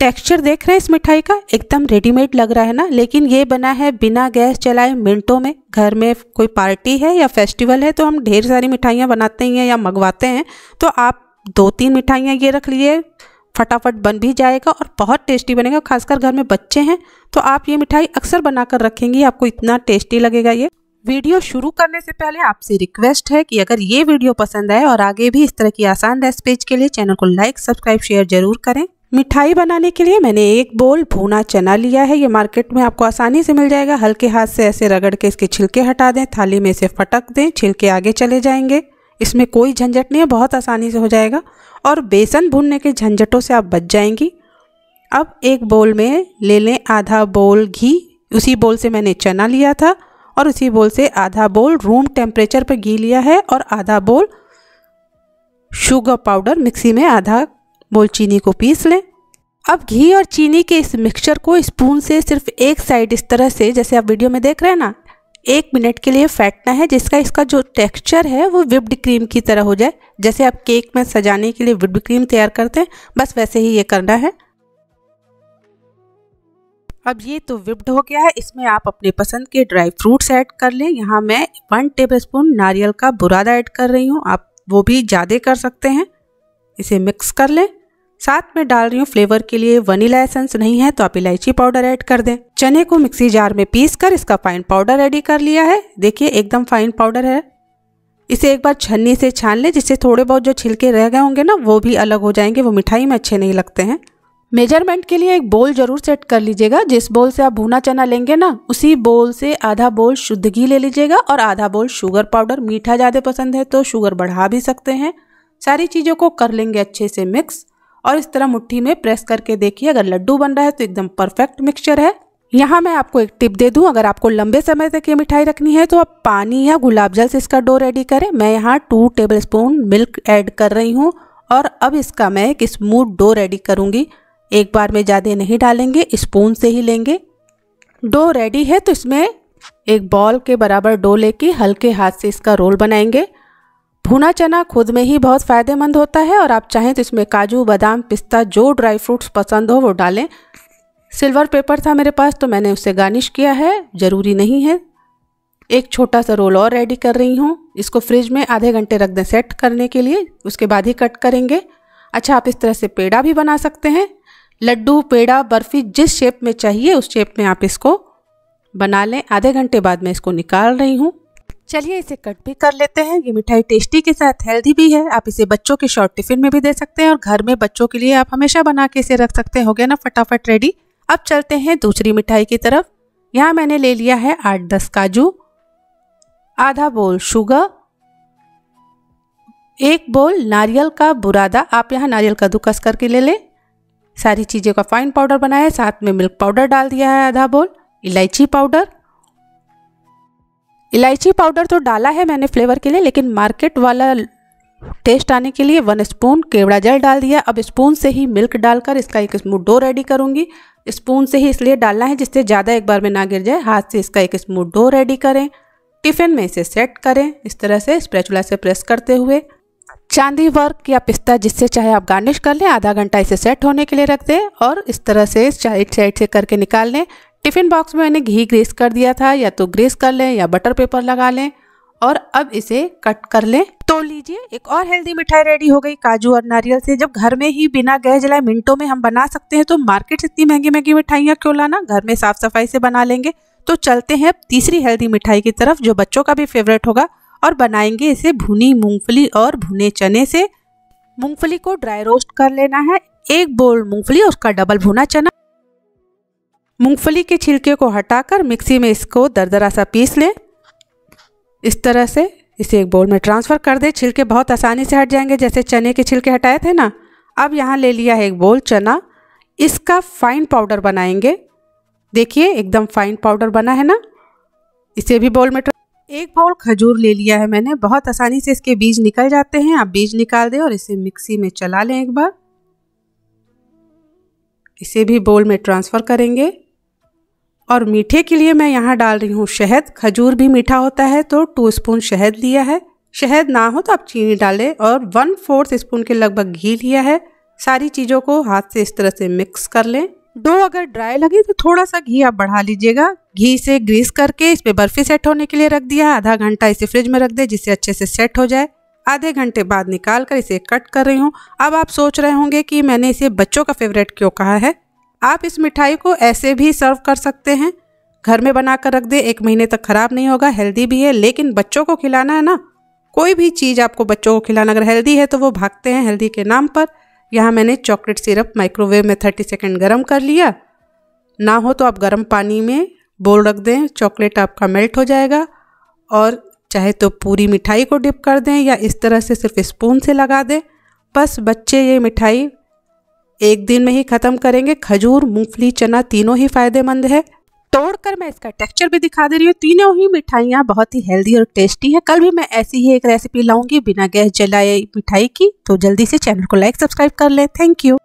texture देख रहे हैं इस मिठाई का एकदम रेडीमेड लग रहा है ना लेकिन ये बना है बिना गैस चलाए मिनटों में घर में कोई पार्टी है या फेस्टिवल है तो हम ढेर सारी मिठाइयाँ बनाते हैं या मंगवाते हैं तो आप दो तीन मिठाइयाँ ये रख लिए फटाफट बन भी जाएगा और बहुत टेस्टी बनेगा खासकर घर में बच्चे हैं तो आप ये मिठाई अक्सर बनाकर रखेंगी आपको इतना टेस्टी लगेगा ये वीडियो शुरू करने से पहले आपसे रिक्वेस्ट है कि अगर ये वीडियो पसंद आए और आगे भी इस तरह की आसान रेसिपीज के लिए चैनल को लाइक सब्सक्राइब शेयर जरूर करें मिठाई बनाने के लिए मैंने एक बोल भुना चना लिया है ये मार्केट में आपको आसानी से मिल जाएगा हल्के हाथ से ऐसे रगड़ के इसके छिलके हटा दें थाली में इसे फटक दें छिलके आगे चले जाएंगे इसमें कोई झंझट नहीं है बहुत आसानी से हो जाएगा और बेसन भूनने के झंझटों से आप बच जाएंगी अब एक बोल में ले लें आधा बोल घी उसी बोल से मैंने चना लिया था और उसी बोल से आधा बोल रूम टेम्परेचर पर घी लिया है और आधा बोल शुगर पाउडर मिक्सी में आधा बोल चीनी को पीस लें अब घी और चीनी के इस मिक्सचर को स्पून से सिर्फ एक साइड इस तरह से जैसे आप वीडियो में देख रहे हैं ना एक मिनट के लिए फेंटना है जिसका इसका जो टेक्सचर है वो विप्ड क्रीम की तरह हो जाए जैसे आप केक में सजाने के लिए विप्ड क्रीम तैयार करते हैं बस वैसे ही ये करना है अब ये तो विप्ड हो गया है इसमें आप अपने पसंद के ड्राई फ्रूट्स ऐड कर लें यहाँ मैं वन टेबल स्पून नारियल का बुरादा ऐड कर रही हूँ आप वो भी ज़्यादा कर सकते हैं इसे मिक्स कर लें साथ में डाल रही हूँ फ्लेवर के लिए वनीला एसेंस नहीं है तो आप इलायची पाउडर ऐड कर दें चने को मिक्सी जार में पीस कर इसका फाइन पाउडर रेडी कर लिया है देखिए एकदम फाइन पाउडर है इसे एक बार छन्नी से छान लें जिससे थोड़े बहुत जो छिलके रह गए होंगे ना वो भी अलग हो जाएंगे वो मिठाई में अच्छे नहीं लगते हैं मेजरमेंट के लिए एक बोल जरूर सेट कर लीजिएगा जिस बोल से आप भुना चना लेंगे ना उसी बोल से आधा बोल शुद्ध घी ले लीजिएगा और आधा बोल शुगर पाउडर मीठा ज़्यादा पसंद है तो शुगर बढ़ा भी सकते हैं सारी चीज़ों को कर लेंगे अच्छे से मिक्स और इस तरह मुट्ठी में प्रेस करके देखिए अगर लड्डू बन रहा है तो एकदम परफेक्ट मिक्सचर है यहाँ मैं आपको एक टिप दे दूँ अगर आपको लंबे समय तक ये मिठाई रखनी है तो आप पानी या गुलाब जल से इसका डो रेडी करें मैं यहाँ two tablespoon milk add कर रही हूँ और अब इसका मैं एक स्मूथ डो रेडी करूँगी एक बार में ज़्यादा नहीं डालेंगे स्पून से ही लेंगे डो रेडी है तो इसमें एक बॉल के बराबर डो लेके हल्के हाथ से इसका रोल बनाएंगे भुना चना खुद में ही बहुत फ़ायदेमंद होता है और आप चाहें तो इसमें काजू बादाम पिस्ता जो ड्राई फ्रूट्स पसंद हो वो डालें सिल्वर पेपर था मेरे पास तो मैंने उसे गार्निश किया है ज़रूरी नहीं है एक छोटा सा रोल और रेडी कर रही हूँ इसको फ्रिज में आधे घंटे रख दें सेट करने के लिए उसके बाद ही कट करेंगे अच्छा आप इस तरह से पेड़ा भी बना सकते हैं लड्डू पेड़ा बर्फ़ी जिस शेप में चाहिए उस शेप में आप इसको बना लें आधे घंटे बाद मैं इसको निकाल रही हूँ चलिए इसे कट भी कर लेते हैं ये मिठाई टेस्टी के साथ हेल्दी भी है आप इसे बच्चों के शॉर्ट टिफिन में भी दे सकते हैं और घर में बच्चों के लिए आप हमेशा बना के इसे रख सकते हो गया ना फटाफट रेडी अब चलते हैं दूसरी मिठाई की तरफ यहाँ मैंने ले लिया है आठ दस काजू आधा बोल शुगर एक बोल नारियल का बुरादा आप यहाँ नारियल का कस करके ले लें सारी चीज़ों का फाइन पाउडर बनाया साथ में मिल्क पाउडर डाल दिया है आधा बोल इलायची पाउडर इलायची पाउडर तो डाला है मैंने फ्लेवर के लिए लेकिन मार्केट वाला टेस्ट आने के लिए वन स्पून केवड़ा जल डाल दिया अब स्पून से ही मिल्क डालकर इसका एक स्मूथ डो रेडी करूँगी स्पून से ही इसलिए डालना है जिससे ज़्यादा एक बार में ना गिर जाए हाथ से इसका एक स्मूथ डो रेडी करें टिफ़िन में इसे सेट करें इस तरह से स्प्रेचुला से प्रेस करते हुए चांदी वर्क या पिस्ता जिससे चाहे आप गार्निश कर लें आधा घंटा इसे सेट होने के लिए रख दें और इस तरह से साइड साइड से करके निकाल लें टिफ़िन बॉक्स में मैंने घी ग्रेस कर दिया था या तो ग्रेस कर लें या बटर पेपर लगा लें और अब इसे कट कर लें तो लीजिए एक और हेल्दी मिठाई रेडी हो गई काजू और नारियल से जब घर में ही बिना गैस जलाए मिनटों में हम बना सकते हैं तो मार्केट से इतनी महंगी महंगी मिठाइयाँ क्यों लाना घर में साफ सफाई से बना लेंगे तो चलते हैं अब तीसरी हेल्दी मिठाई की तरफ जो बच्चों का भी फेवरेट होगा और बनाएंगे इसे भुनी मूंगफली और भुने चने से मूंगफली को ड्राई रोस्ट कर लेना है एक बोल मूंगफली उसका डबल भुना चना मूंगफली के छिलके को हटाकर मिक्सी में इसको दरदरा सा पीस लें इस तरह से इसे एक बोल में ट्रांसफ़र कर दें छिलके बहुत आसानी से हट जाएंगे जैसे चने के छिलके हटाए थे ना अब यहाँ ले लिया है एक बोल चना इसका फाइन पाउडर बनाएंगे देखिए एकदम फाइन पाउडर बना है ना इसे भी बोल में एक बोल खजूर ले लिया है मैंने बहुत आसानी से इसके बीज निकल जाते हैं आप बीज निकाल दें और इसे मिक्सी में चला लें एक बार इसे भी बोल में ट्रांसफ़र करेंगे और मीठे के लिए मैं यहाँ डाल रही हूँ शहद खजूर भी मीठा होता है तो टू स्पून शहद लिया है शहद ना हो तो आप चीनी डालें और वन फोर्थ स्पून के लगभग घी लिया है सारी चीज़ों को हाथ से इस तरह से मिक्स कर लें दो अगर ड्राई लगे तो थोड़ा सा घी आप बढ़ा लीजिएगा घी से ग्रीस करके इसमें बर्फ़ी सेट होने के लिए रख दिया आधा घंटा इसे फ्रिज में रख दे जिससे अच्छे से सेट हो जाए आधे घंटे बाद निकाल कर इसे कट कर रही हूँ अब आप सोच रहे होंगे कि मैंने इसे बच्चों का फेवरेट क्यों कहा है आप इस मिठाई को ऐसे भी सर्व कर सकते हैं घर में बना कर रख दे एक महीने तक ख़राब नहीं होगा हेल्दी भी है लेकिन बच्चों को खिलाना है ना कोई भी चीज़ आपको बच्चों को खिलाना अगर हेल्दी है तो वो भागते हैं हेल्दी के नाम पर यहाँ मैंने चॉकलेट सिरप माइक्रोवेव में थर्टी सेकेंड गर्म कर लिया ना हो तो आप गर्म पानी में बोल रख दें चॉकलेट आपका मेल्ट हो जाएगा और चाहे तो पूरी मिठाई को डिप कर दें या इस तरह से सिर्फ स्पून से लगा दें बस बच्चे ये मिठाई एक दिन में ही ख़त्म करेंगे खजूर मूंगफली चना तीनों ही फायदेमंद है तोड़कर मैं इसका टेक्सचर भी दिखा दे रही हूँ तीनों ही मिठाइयाँ बहुत ही हेल्दी और टेस्टी है कल भी मैं ऐसी ही एक रेसिपी लाऊंगी बिना गैस जलाए मिठाई की तो जल्दी से चैनल को लाइक सब्सक्राइब कर ले थैंक यू